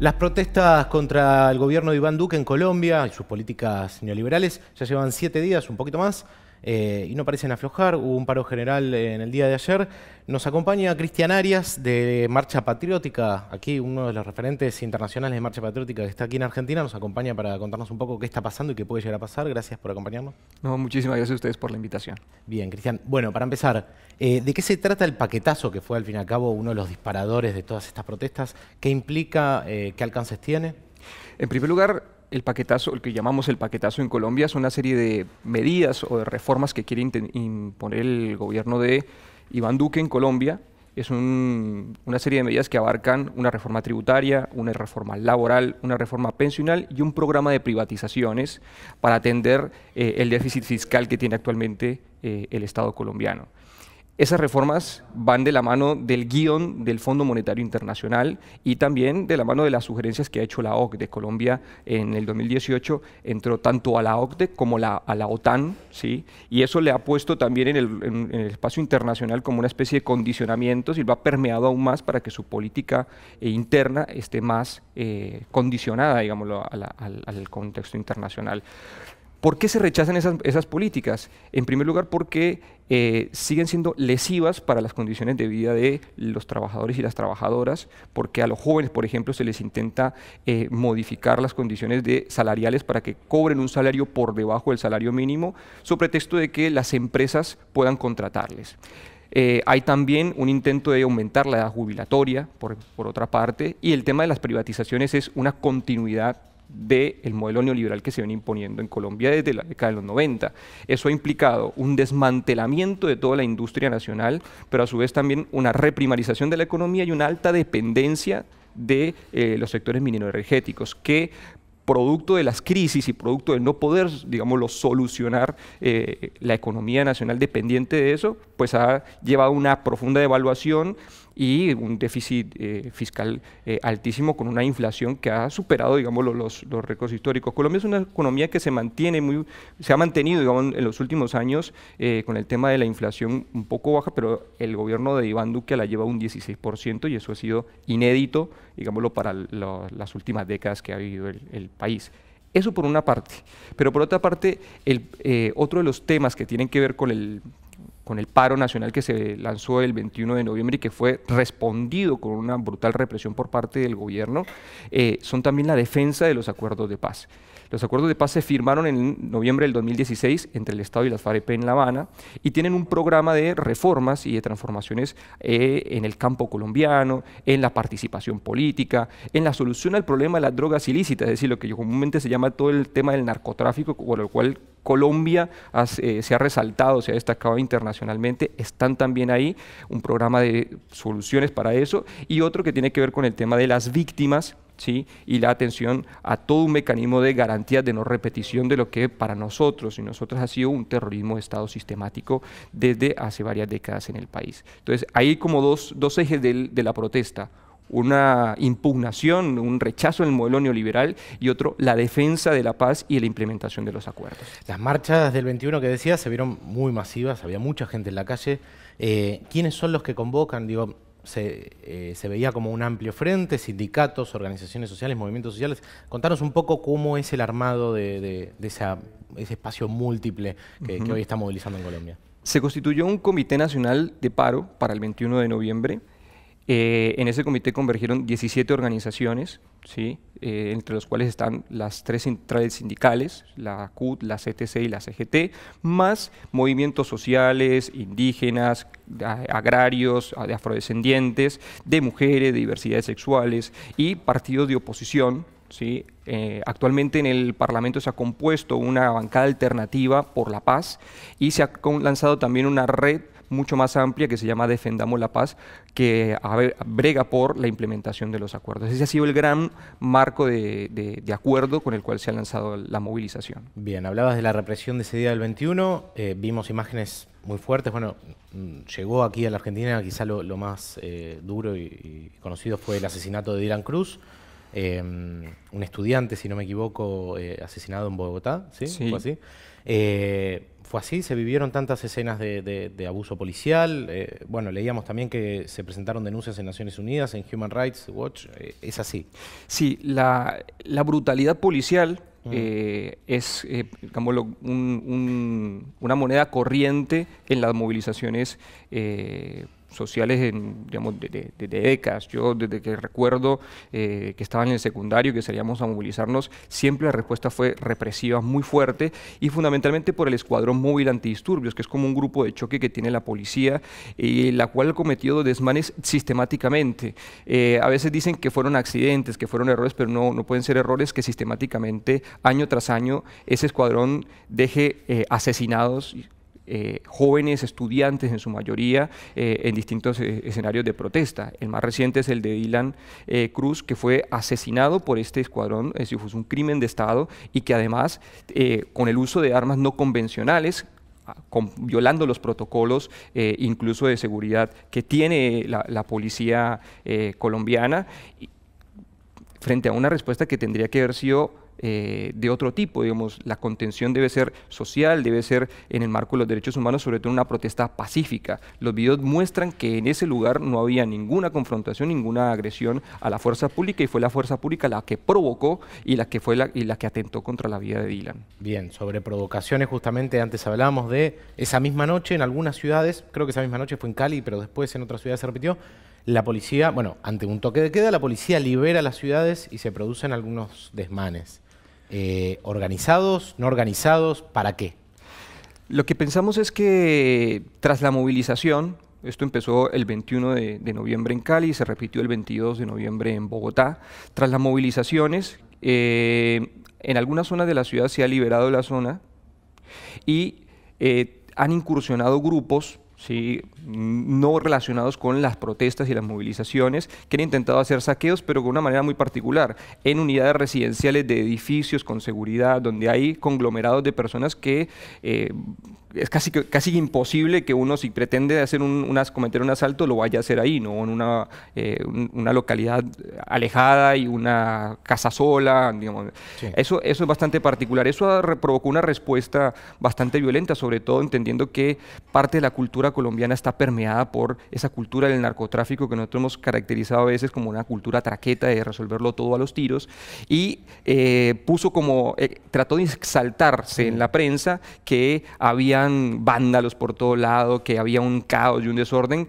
Las protestas contra el gobierno de Iván Duque en Colombia y sus políticas neoliberales ya llevan siete días, un poquito más. Eh, y no parecen aflojar. Hubo un paro general en el día de ayer. Nos acompaña Cristian Arias de Marcha Patriótica, aquí uno de los referentes internacionales de Marcha Patriótica que está aquí en Argentina. Nos acompaña para contarnos un poco qué está pasando y qué puede llegar a pasar. Gracias por acompañarnos. muchísimas gracias a ustedes por la invitación. Bien, Cristian. Bueno, para empezar, eh, ¿de qué se trata el paquetazo que fue al fin y al cabo uno de los disparadores de todas estas protestas? ¿Qué implica? Eh, ¿Qué alcances tiene? En primer lugar, el paquetazo, el que llamamos el paquetazo en Colombia, es una serie de medidas o de reformas que quiere imponer el gobierno de Iván Duque en Colombia. Es una serie de medidas que abarcan una reforma tributaria, una reforma laboral, una reforma pensional y un programa de privatizaciones para atender eh, el déficit fiscal que tiene actualmente eh, el Estado colombiano. Esas reformas van de la mano del guión del Fondo Monetario Internacional y también de la mano de las sugerencias que ha hecho la OCDE. Colombia en el 2018 entró tanto a la OCDE como a la OTAN, ¿sí? y eso le ha puesto también en el, espacio internacional como una especie de condicionamientos y lo ha permeado aún más para que su política eh, interna esté más eh, condicionada, digámoslo, al contexto internacional. ¿Por qué se rechazan esas, políticas? En primer lugar, porque eh, siguen siendo lesivas para las condiciones de vida de los trabajadores y las trabajadoras, porque a los jóvenes, por ejemplo, se les intenta eh, modificar las condiciones de salariales para que cobren un salario por debajo del salario mínimo, sobre pretexto de que las empresas puedan contratarles. Eh, hay también un intento de aumentar la edad jubilatoria, por otra parte, y el tema de las privatizaciones es una continuidad del modelo neoliberal que se viene imponiendo en Colombia desde la década de los 90. Eso ha implicado un desmantelamiento de toda la industria nacional, pero a su vez también una reprimarización de la economía y una alta dependencia de eh, los sectores minero energéticos que producto de las crisis y producto de no poder, digámoslo, solucionar eh, la economía nacional dependiente de eso, pues ha llevado una profunda devaluación y un déficit eh, fiscal eh, altísimo con una inflación que ha superado, digamos, los, los récords históricos. Colombia es una economía que se mantiene muy, se ha mantenido, digamos, en los últimos años eh, con el tema de la inflación un poco baja, pero el gobierno de Iván Duque la lleva un 16% y eso ha sido inédito, digámoslo, para las últimas décadas que ha vivido el, país. Eso por una parte. Pero por otra parte, el, otro de los temas que tienen que ver con el con el paro nacional que se lanzó el 21 de noviembre y que fue respondido con una brutal represión por parte del gobierno, eh, son también la defensa de los acuerdos de paz. Los acuerdos de paz se firmaron en noviembre del 2016 entre el Estado y las FAREP en La Habana y tienen un programa de reformas y de transformaciones eh, en el campo colombiano, en la participación política, en la solución al problema de las drogas ilícitas, es decir, lo que comúnmente se llama todo el tema del narcotráfico, con lo cual Colombia eh, se ha resaltado, se ha destacado internacionalmente, están también ahí, un programa de soluciones para eso y otro que tiene que ver con el tema de las víctimas y la atención a todo un mecanismo de garantía de no repetición de lo que para nosotros y nosotras ha sido un terrorismo de Estado sistemático desde hace varias décadas en el país. Entonces, hay como dos, dos ejes de, la protesta una impugnación, un rechazo del modelo neoliberal y otro, la defensa de la paz y la implementación de los acuerdos. Las marchas del 21 que decía se vieron muy masivas, había mucha gente en la calle. Eh, ¿Quiénes son los que convocan? Digo, se, eh, se, veía como un amplio frente, sindicatos, organizaciones sociales, movimientos sociales. Contanos un poco cómo es el armado de, ese espacio múltiple que, que hoy está movilizando en Colombia. Se constituyó un Comité Nacional de Paro para el 21 de noviembre eh, en ese comité convergieron 17 organizaciones, ¿sí? Eh, entre las cuales están las tres centrales sindicales, la CUT, la CTC y la CGT, más movimientos sociales, indígenas, agrarios, de afrodescendientes, de mujeres, de diversidades sexuales y partidos de oposición. ¿sí? Eh, actualmente en el Parlamento se ha compuesto una bancada alternativa por la paz y se ha lanzado también una red mucho más amplia que se llama Defendamos la Paz, que brega por la implementación de los acuerdos. Ese ha sido el gran marco de, acuerdo con el cual se ha lanzado la movilización. Bien, hablabas de la represión de ese día del 21, eh, vimos imágenes muy fuertes. Bueno, mm, llegó aquí a la Argentina, quizá lo, más eh, duro y, conocido fue el asesinato de Dylan Cruz, eh, un estudiante, si no me equivoco, asesinado en Bogotá, ¿sí? sí. Eh, fue así, se vivieron tantas escenas de, abuso policial. Eh, bueno, leíamos también que se presentaron denuncias en Naciones Unidas, en Human Rights Watch. Eh, es así. Sí, la, brutalidad policial mm. es una moneda corriente en las movilizaciones policiales sociales en, digamos, de, décadas. Yo desde que recuerdo eh, que estaba en el secundario, que salíamos a movilizarnos, siempre la respuesta fue represiva muy fuerte y fundamentalmente por el Escuadrón Móvil Antidisturbios, que es como un grupo de choque que tiene la policía, y la cual ha cometido desmanes sistemáticamente. Eh, a veces dicen que fueron accidentes, que fueron errores, pero no, no pueden ser errores que sistemáticamente, año tras año, ese escuadrón deje eh, asesinados eh, jóvenes estudiantes en su mayoría eh, en distintos eh, escenarios de protesta. El más reciente es el de Dylan Cruz, que fue asesinado por este escuadrón, Si decir, fue un crimen de Estado y que además con el uso de armas no convencionales ah, violando los protocolos incluso de seguridad que tiene la, la policía colombiana frente a una respuesta que tendría que haber sido eh, de otro tipo, digamos, la contención debe ser social, debe ser en el marco de los derechos humanos, sobre todo una protesta pacífica. Los videos muestran que en ese lugar no había ninguna confrontación, ninguna agresión a la fuerza pública y fue la fuerza pública la que provocó y la que fue la, y la que atentó contra la vida de Dylan. Bien, sobre provocaciones justamente antes hablábamos de esa misma noche en algunas ciudades, creo que esa misma noche fue en Cali, pero después en otras ciudades se repitió, la policía, bueno, ante un toque de queda, la policía libera las ciudades y se producen algunos desmanes. Eh, organizados, no organizados, ¿para qué? Lo que pensamos es que tras la movilización, esto empezó el 21 de, noviembre en Cali y se repitió el 22 de noviembre en Bogotá, tras las movilizaciones, eh, en algunas zonas de la ciudad se ha liberado la zona y eh, han incursionado grupos ¿sí? Mm, no relacionados con las protestas y las movilizaciones, que han intentado hacer saqueos, pero de una manera muy particular, en unidades residenciales de edificios con seguridad, donde hay conglomerados de personas que... Eh, es casi, casi imposible que uno, si pretende hacer un, cometer un asalto, lo vaya a hacer ahí, ¿no? En una, eh, localidad alejada y una casa sola, Eso, eso es bastante particular. Eso provocó una respuesta bastante violenta, sobre todo entendiendo que parte de la cultura colombiana está permeada por esa cultura del narcotráfico que nosotros hemos caracterizado a veces como una cultura traqueta de resolverlo todo a los tiros y eh, puso como, eh, trató de exaltarse en la prensa que había vándalos por todo lado, que había un caos y un desorden,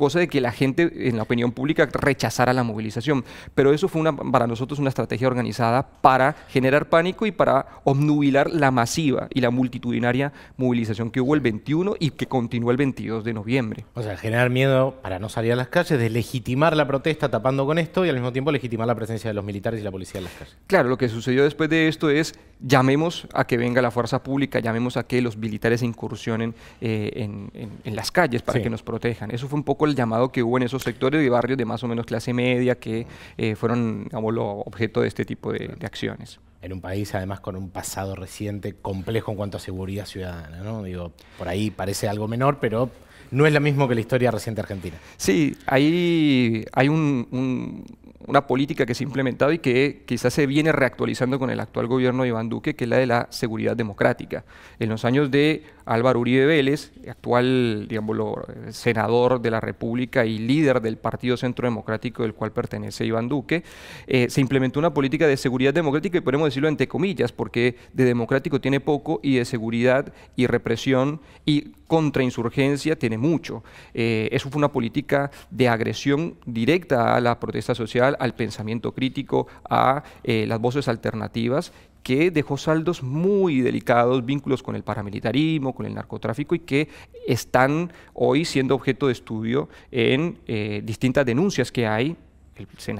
cosa de que la gente en la opinión pública rechazara la movilización. Pero eso fue una, para nosotros una estrategia organizada para generar pánico y para obnubilar la masiva y la multitudinaria movilización que hubo el 21 y que continuó el 22 de noviembre. O sea, generar miedo para no salir a las calles, legitimar la protesta tapando con esto y al mismo tiempo legitimar la presencia de los militares y la policía en las calles. Claro, lo que sucedió después de esto es llamemos a que venga la fuerza pública, llamemos a que los militares incursionen eh, en, las calles para que nos protejan. Eso fue un poco llamado que hubo en esos sectores y barrios de más o menos clase media que eh, fueron, los objeto de este tipo de, acciones. En un país, además, con un pasado reciente complejo en cuanto a seguridad ciudadana, ¿no? Digo, por ahí parece algo menor, pero no es lo mismo que la historia reciente argentina. Sí, ahí hay un una política que se ha implementado y que quizás se viene reactualizando con el actual gobierno de Iván Duque, que es la de la seguridad democrática. En los años de Álvaro Uribe Vélez, actual eh, senador de la República y líder del Partido Centro Democrático del cual pertenece Iván Duque, eh, se implementó una política de seguridad democrática y podemos decirlo entre comillas, porque de democrático tiene poco y de seguridad y represión y contrainsurgencia tiene mucho. Eh, eso fue una política de agresión directa a la protesta social, al pensamiento crítico, a eh, las voces alternativas que dejó saldos muy delicados, vínculos con el paramilitarismo, con el narcotráfico y que están hoy siendo objeto de estudio en eh, distintas denuncias que hay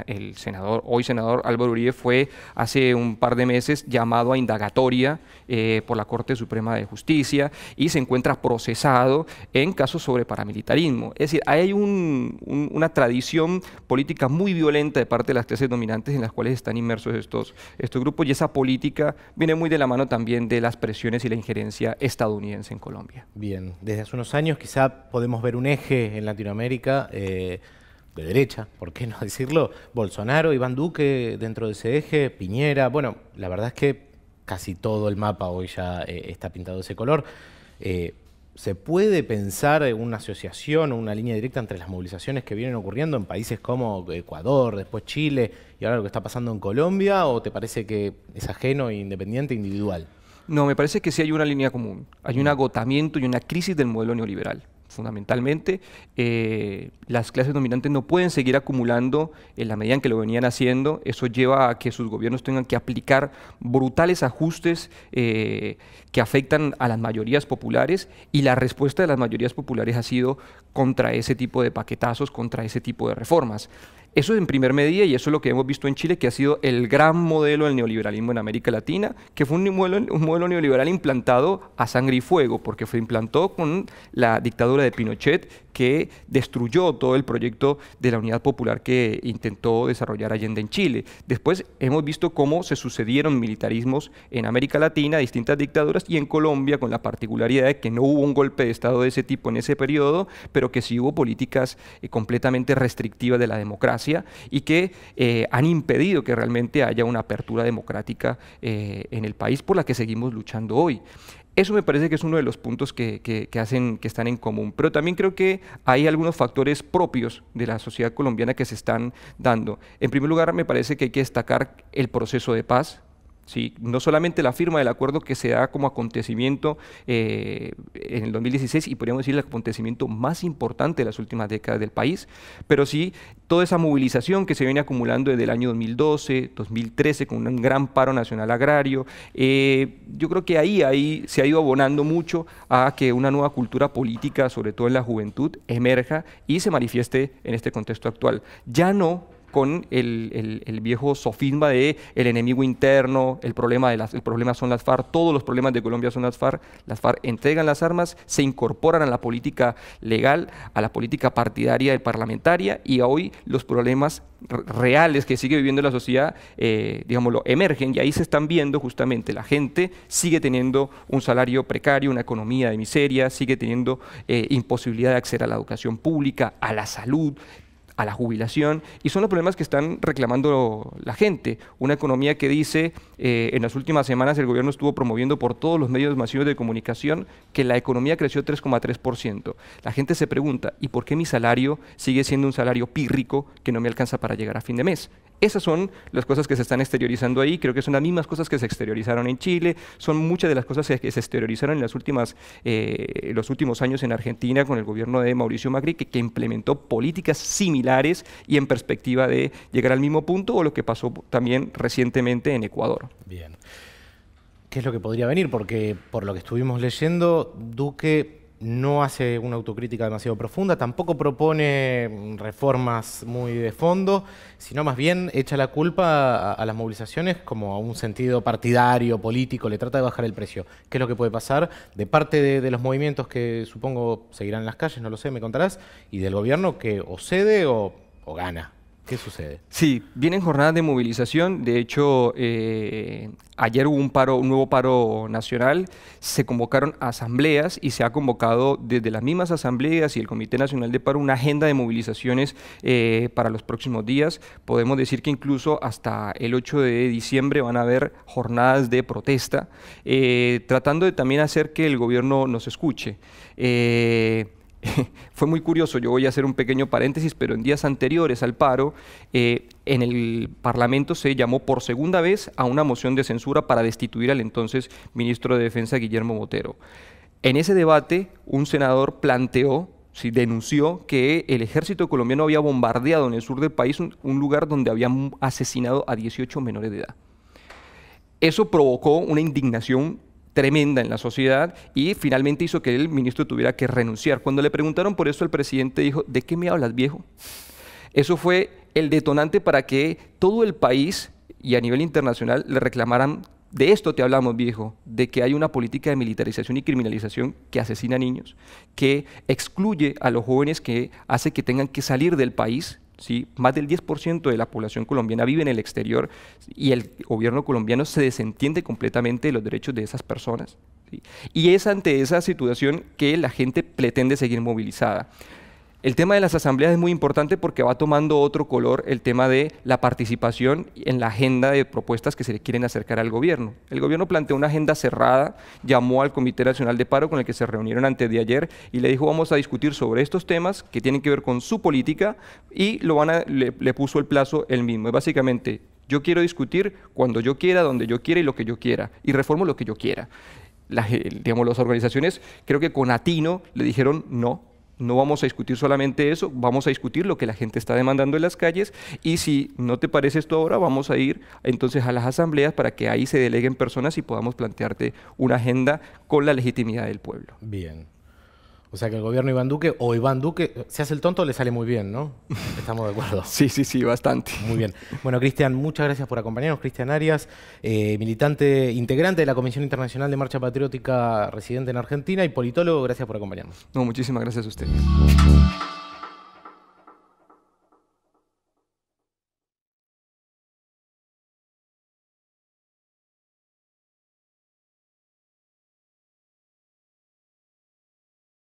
el, senador, hoy senador Álvaro Uribe, fue hace un par de meses llamado a indagatoria eh, por la Corte Suprema de Justicia y se encuentra procesado en casos sobre paramilitarismo. Es decir, hay una tradición política muy violenta de parte de las clases dominantes en las cuales están inmersos estos, estos grupos y esa política viene muy de la mano también de las presiones y la injerencia estadounidense en Colombia. Bien, desde hace unos años quizá podemos ver un eje en Latinoamérica. Eh, derecha, ¿por qué no decirlo? Bolsonaro, Iván Duque dentro de ese eje, Piñera, bueno, la verdad es que casi todo el mapa hoy ya eh, está pintado de ese color. Eh, ¿Se puede pensar en una asociación o una línea directa entre las movilizaciones que vienen ocurriendo en países como Ecuador, después Chile y ahora lo que está pasando en Colombia? ¿O te parece que es ajeno, e independiente, individual? No, me parece que sí hay una línea común. Hay un agotamiento y una crisis del modelo neoliberal fundamentalmente, eh, las clases dominantes no pueden seguir acumulando en la medida en que lo venían haciendo. Eso lleva a que sus gobiernos tengan que aplicar brutales ajustes eh, que afectan a las mayorías populares y la respuesta de las mayorías populares ha sido contra ese tipo de paquetazos, contra ese tipo de reformas. Eso es en primer medida y eso es lo que hemos visto en Chile, que ha sido el gran modelo del neoliberalismo en América Latina, que fue un modelo, neoliberal implantado a sangre y fuego, porque fue implantado con la dictadura de Pinochet, que destruyó todo el proyecto de la unidad popular que intentó desarrollar Allende en Chile. Después hemos visto cómo se sucedieron militarismos en América Latina, distintas dictaduras, y en Colombia con la particularidad de que no hubo un golpe de Estado de ese tipo en ese periodo, pero que sí hubo políticas eh, completamente restrictivas de la democracia y que eh, han impedido que realmente haya una apertura democrática eh, en el país por la que seguimos luchando hoy. Eso me parece que es uno de los puntos que, hacen que están en común. Pero también creo que hay algunos factores propios de la sociedad colombiana que se están dando. En primer lugar, me parece que hay que destacar el proceso de paz no solamente la firma del acuerdo que se da como acontecimiento eh, en el 2016 y podríamos decir el acontecimiento más importante de las últimas décadas del país, pero sí toda esa movilización que se viene acumulando desde el año 2012, 2013 con un gran paro nacional agrario. Eh, yo creo que ahí, ahí se ha ido abonando mucho a que una nueva cultura política, sobre todo en la juventud, emerja y se manifieste en este contexto actual. Ya no con el, viejo sofisma de el enemigo interno, el problema, de las, el son las FARC, todos los problemas de Colombia son las FARC, las FARC entregan las armas, se incorporan a la política legal, a la política partidaria y parlamentaria y hoy los problemas reales que sigue viviendo la sociedad, eh, digámoslo, emergen y ahí se están viendo justamente la gente sigue teniendo un salario precario, una economía de miseria, sigue teniendo eh, imposibilidad de acceder a la educación pública, a la salud, a la jubilación, y son los problemas que están reclamando la gente. Una economía que dice, eh, en las últimas semanas el gobierno estuvo promoviendo por todos los medios masivos de comunicación que la economía creció 3,3%. La gente se pregunta, ¿y por qué mi salario sigue siendo un salario pírrico que no me alcanza para llegar a fin de mes? Esas son las cosas que se están exteriorizando ahí, creo que son las mismas cosas que se exteriorizaron en Chile, son muchas de las cosas que se exteriorizaron en eh, los últimos años en Argentina con el gobierno de Mauricio Macri, que, implementó políticas similares y en perspectiva de llegar al mismo punto, o lo que pasó también recientemente en Ecuador. Bien. ¿Qué es lo que podría venir? Porque por lo que estuvimos leyendo, Duque no hace una autocrítica demasiado profunda, tampoco propone reformas muy de fondo, sino más bien echa la culpa a, las movilizaciones como a un sentido partidario, político, le trata de bajar el precio. ¿Qué es lo que puede pasar de parte de, los movimientos que supongo seguirán en las calles, no lo sé, me contarás, y del gobierno que o cede o gana? ¿Qué sucede? Sí, vienen jornadas de movilización. De hecho, eh, ayer hubo un paro, un nuevo paro nacional. Se convocaron asambleas y se ha convocado desde las mismas asambleas y el Comité Nacional de Paro una agenda de movilizaciones eh, para los próximos días. Podemos decir que incluso hasta el 8 de diciembre van a haber jornadas de protesta, eh, tratando de también hacer que el gobierno nos escuche. fue muy curioso, yo voy a hacer un pequeño paréntesis, pero en días anteriores al paro, eh, en el Parlamento se llamó por segunda vez a una moción de censura para destituir al entonces ministro de Defensa Guillermo Botero. En ese debate, un senador planteó Sí, denunció que el ejército colombiano había bombardeado en el sur del país un, un, lugar donde habían asesinado a 18 menores de edad. Eso provocó una indignación tremenda en la sociedad y finalmente hizo que el ministro tuviera que renunciar. Cuando le preguntaron por eso, el presidente dijo, ¿de qué me hablas, viejo? Eso fue el detonante para que todo el país y a nivel internacional le reclamaran, de esto te hablamos, viejo, de que hay una política de militarización y criminalización que asesina a niños, que excluye a los jóvenes, que hace que tengan que salir del país más del 10% de la población colombiana vive en el exterior y el gobierno colombiano se desentiende completamente de los derechos de esas personas. Y es ante esa situación que la gente pretende seguir movilizada. El tema de las asambleas es muy importante porque va tomando otro color el tema de la participación en la agenda de propuestas que se le quieren acercar al gobierno. El gobierno planteó una agenda cerrada, llamó al Comité Nacional de Paro con el que se reunieron antes de ayer y le dijo vamos a discutir sobre estos temas que tienen que ver con su política y lo van a, le, puso el plazo el mismo. Es básicamente yo quiero discutir cuando yo quiera, donde yo quiera y lo que yo quiera y reformo lo que yo quiera. digamos, las organizaciones creo que con atino le dijeron no no vamos a discutir solamente eso, vamos a discutir lo que la gente está demandando en las calles y si no te parece esto ahora, vamos a ir entonces a las asambleas para que ahí se deleguen personas y podamos plantearte una agenda con la legitimidad del pueblo. Bien. O sea que el gobierno Iván Duque o Iván Duque, se hace el tonto, le sale muy bien, ¿no? Estamos de acuerdo. sí, sí, sí, bastante. Muy bien. Bueno, Cristian, muchas gracias por acompañarnos. Cristian Arias, eh, militante, integrante de la Comisión Internacional de Marcha Patriótica, residente en Argentina y politólogo, gracias por acompañarnos. No, muchísimas gracias a usted.